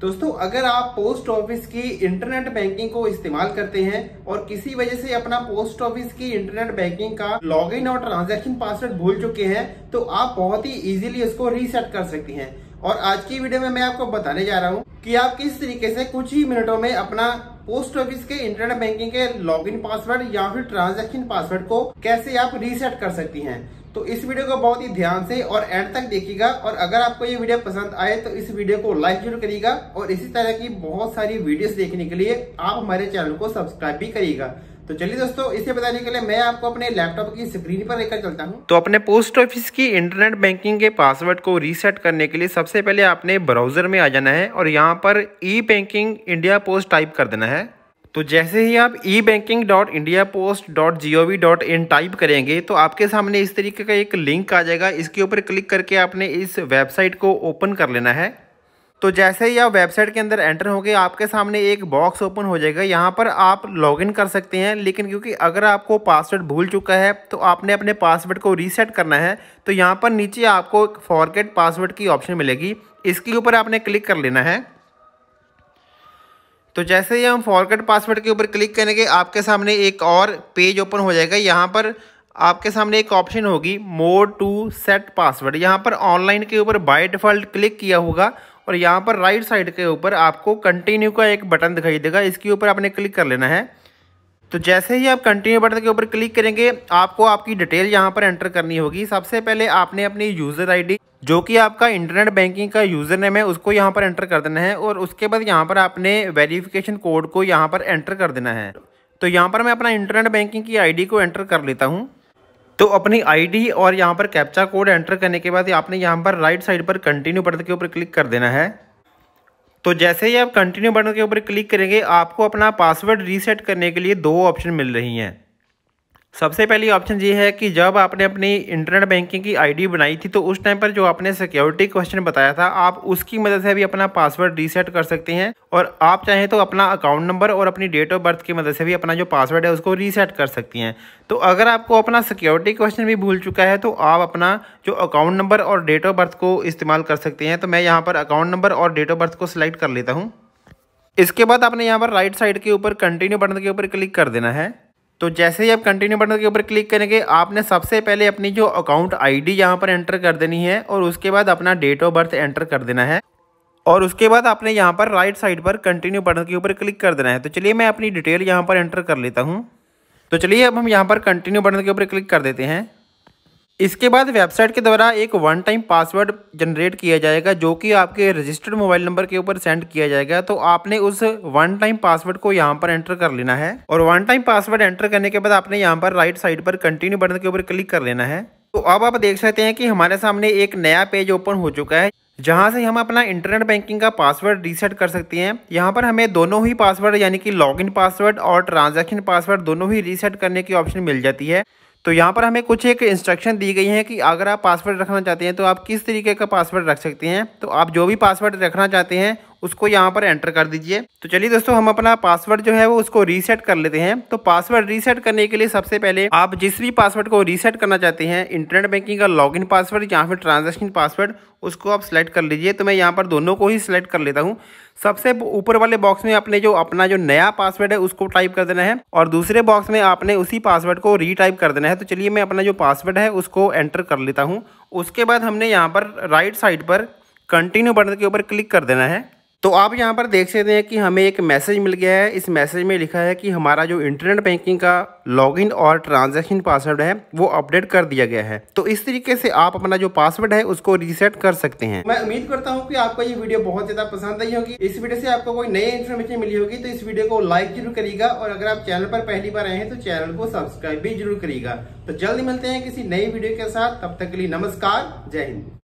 दोस्तों अगर आप पोस्ट ऑफिस की इंटरनेट बैंकिंग को इस्तेमाल करते हैं और किसी वजह से अपना पोस्ट ऑफिस की इंटरनेट बैंकिंग का लॉगिन और ट्रांजैक्शन पासवर्ड भूल चुके हैं तो आप बहुत ही इजीली उसको रीसेट कर सकती हैं और आज की वीडियो में मैं आपको बताने जा रहा हूँ कि आप किस तरीके से कुछ ही मिनटों में अपना पोस्ट ऑफिस के इंटरनेट बैंकिंग के लॉगिन पासवर्ड या फिर ट्रांजेक्शन पासवर्ड को कैसे आप रीसेट कर सकती हैं तो इस वीडियो को बहुत ही ध्यान से और एंड तक देखिएगा और अगर आपको ये वीडियो पसंद आए तो इस वीडियो को लाइक जरूर करिएगा और इसी तरह की बहुत सारी वीडियोस देखने के लिए आप हमारे चैनल को सब्सक्राइब भी करिएगा तो चलिए दोस्तों इसे बताने के लिए मैं आपको अपने लैपटॉप की स्क्रीन पर लेकर चलता हूँ तो अपने पोस्ट ऑफिस की इंटरनेट बैंकिंग के पासवर्ड को रीसेट करने के लिए सबसे पहले आपने ब्राउजर में आ जाना है और यहाँ पर e banking India post type कर देना है तो जैसे ही आप e banking dot India post dot G O V dot in type करेंगे तो आपके सामने इस तरीके का एक लिंक आ जाएगा इसके ऊपर क्लिक करके आपने इस वेबसाइट को ओपन कर लेना है तो जैसे ही आप वेबसाइट के अंदर एंटर होंगे आपके सामने एक बॉक्स ओपन हो जाएगा यहाँ पर आप लॉगिन कर सकते हैं लेकिन क्योंकि अगर आपको पासवर्ड भूल चुका है तो आपने अपने पासवर्ड को रीसेट करना है तो यहाँ पर नीचे आपको फॉरगेट पासवर्ड की ऑप्शन मिलेगी इसके ऊपर आपने क्लिक कर लेना है तो जैसे ही हम फॉरगेट पासवर्ड के ऊपर क्लिक करेंगे आपके सामने एक और पेज ओपन हो जाएगा यहाँ पर आपके सामने एक ऑप्शन होगी मोड टू सेट पासवर्ड यहाँ पर ऑनलाइन के ऊपर बाय डिफ़ॉल्ट क्लिक किया होगा और यहाँ पर राइट साइड के ऊपर आपको कंटिन्यू का एक बटन दिखाई देगा इसके ऊपर आपने क्लिक कर लेना है तो जैसे ही आप कंटिन्यू बटन के ऊपर क्लिक करेंगे आपको आपकी डिटेल यहाँ पर एंटर करनी होगी सबसे पहले आपने अपनी यूज़र आईडी जो कि आपका इंटरनेट बैंकिंग का यूज़र नेम है उसको यहाँ पर एंटर कर देना है और उसके बाद यहाँ पर आपने वेरिफिकेशन कोड को यहाँ पर एंटर कर देना है तो यहाँ पर मैं अपना इंटरनेट बैंकिंग की आई को एंटर कर लेता हूँ तो अपनी आईडी और यहाँ पर कैप्चा कोड एंटर करने के बाद आपने यहाँ पर राइट साइड पर कंटिन्यू बटन के ऊपर क्लिक कर देना है तो जैसे ही आप कंटिन्यू बटन के ऊपर क्लिक करेंगे आपको अपना पासवर्ड रीसेट करने के लिए दो ऑप्शन मिल रही हैं सबसे पहली ऑप्शन ये है कि जब आपने अपनी इंटरनेट बैंकिंग की आईडी बनाई थी तो उस टाइम पर जो आपने सिक्योरिटी क्वेश्चन बताया था आप उसकी मदद से भी अपना पासवर्ड रीसेट कर सकते हैं और आप चाहें तो अपना अकाउंट नंबर और अपनी डेट ऑफ बर्थ की मदद से भी अपना जो पासवर्ड है उसको रीसेट कर सकती हैं तो अगर आपको अपना सिक्योरिटी क्वेश्चन भी भूल चुका है तो आप अपना जो अकाउंट नंबर और डेट ऑफ बर्थ को इस्तेमाल कर सकते हैं तो मैं यहाँ पर अकाउंट नंबर और डेट ऑफ बर्थ को सिलेक्ट कर लेता हूँ इसके बाद आपने यहाँ पर राइट साइड के ऊपर कंटिन्यू बटन के ऊपर क्लिक कर देना है तो जैसे ही आप कंटिन्यू बटन के ऊपर क्लिक करेंगे आपने सबसे पहले अपनी जो अकाउंट आईडी यहां पर एंटर कर देनी है और उसके बाद अपना डेट ऑफ बर्थ एंटर कर देना है और उसके बाद आपने यहाँ पर राइट साइड पर कंटिन्यू बटन के ऊपर क्लिक कर देना है तो चलिए मैं अपनी डिटेल यहाँ पर एंटर कर लेता हूँ तो चलिए अब हम यहाँ पर कंटिन्यू बटन के ऊपर क्लिक कर देते हैं इसके बाद वेबसाइट के द्वारा एक वन टाइम पासवर्ड जनरेट किया जाएगा जो कि आपके रजिस्टर्ड मोबाइल नंबर के ऊपर सेंड किया जाएगा तो आपने उस वन टाइम पासवर्ड को यहाँ पर एंटर कर लेना है और वन टाइम पासवर्ड एंटर करने के बाद आपने यहाँ पर राइट साइड पर कंटिन्यू बटन के ऊपर क्लिक कर लेना है तो अब आप देख सकते हैं कि हमारे सामने एक नया पेज ओपन हो चुका है जहाँ से हम अपना इंटरनेट बैंकिंग का पासवर्ड रीसेट कर सकते हैं यहाँ पर हमें दोनों ही पासवर्ड यानी कि लॉगिन पासवर्ड और ट्रांजैक्शन पासवर्ड दोनों ही रीसेट करने की ऑप्शन मिल जाती है तो यहाँ पर हमें कुछ एक इंस्ट्रक्शन दी गई है कि अगर आप पासवर्ड रखना चाहते हैं तो आप किस तरीके का पासवर्ड रख सकते हैं तो आप जो भी पासवर्ड रखना चाहते हैं उसको यहाँ पर एंटर कर दीजिए तो चलिए दोस्तों हम अपना पासवर्ड जो है वो उसको रीसेट कर लेते हैं तो पासवर्ड रीसेट करने के लिए सबसे पहले आप जिस भी पासवर्ड को रीसेट करना चाहते हैं इंटरनेट बैंकिंग का लॉग पासवर्ड या फिर ट्रांजेक्शन पासवर्ड उसको आप सेलेक्ट कर लीजिए तो मैं यहाँ पर दोनों को ही सिलेक्ट कर लेता हूँ सबसे ऊपर वाले बॉक्स में आपने जो अपना जो नया पासवर्ड है उसको टाइप कर देना है और दूसरे बॉक्स में आपने उसी पासवर्ड को रीटाइप कर देना है तो चलिए मैं अपना जो पासवर्ड है उसको एंटर कर लेता हूँ उसके बाद हमने यहाँ पर राइट साइड पर कंटिन्यू बटन के ऊपर क्लिक कर देना है तो आप यहाँ पर देख सकते हैं कि हमें एक मैसेज मिल गया है इस मैसेज में लिखा है कि हमारा जो इंटरनेट बैंकिंग का लॉगिन और ट्रांजैक्शन पासवर्ड है वो अपडेट कर दिया गया है तो इस तरीके से आप अपना जो पासवर्ड है उसको रीसेट कर सकते हैं मैं उम्मीद करता हूँ कि आपको ये वीडियो बहुत ज्यादा पसंद आई होगी इस वीडियो से आपको कोई नई इन्फॉर्मेशन मिली होगी तो इस वीडियो को लाइक जरूर करेगा और अगर आप चैनल पर पहली बार आए हैं तो चैनल को सब्सक्राइब भी जरूर करेगा तो जल्द मिलते हैं किसी नई वीडियो के साथ तब तक के लिए नमस्कार जय हिंद